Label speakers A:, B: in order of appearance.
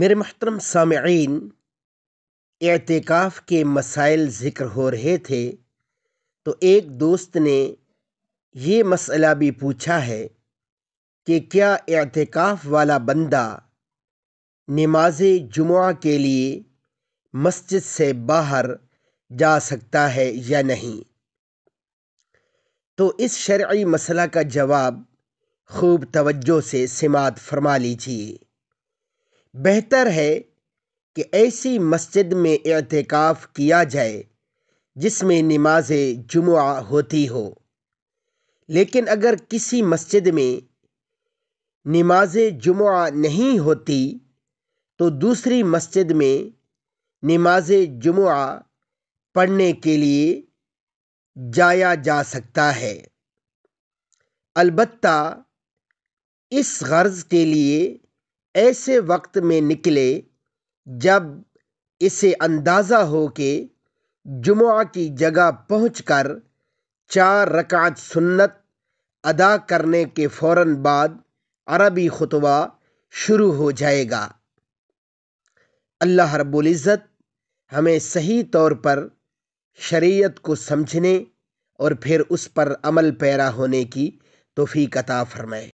A: मेरे महतरम सामीन एतिकाफ़ के मसाइल ज़िक्र हो रहे थे तो एक दोस्त ने ये मसला भी पूछा है कि क्या एहतिकाफ़ वाला बंदा नमाज जुमा के लिए मस्जिद से बाहर जा सकता है या नहीं तो इस शर्य मसला का जवाब खूब तवज्जो से समात फरमा लीजिए बेहतर है कि ऐसी मस्जिद में अहतिकाफ़ किया जाए जिसमें नमाज जुमा होती हो लेकिन अगर किसी मस्जिद में नमाज जुमा नहीं होती तो दूसरी मस्जिद में नमाज जुमा पढ़ने के लिए जाया जा सकता है अलबत्ता इस गर्ज़ के लिए ऐसे वक्त में निकले जब इसे अंदाज़ा हो के जुमा की जगह पहुँच कर चार रकात सुन्नत अदा करने के फ़ौरन बाद अरबी ख़ुतबा शुरू हो जाएगा अल्लाह रब्बुल इज़्ज़त हमें सही तौर पर शरीयत को समझने और फिर उस पर अमल पैरा होने की तौफ़ीक अता फ़रमाए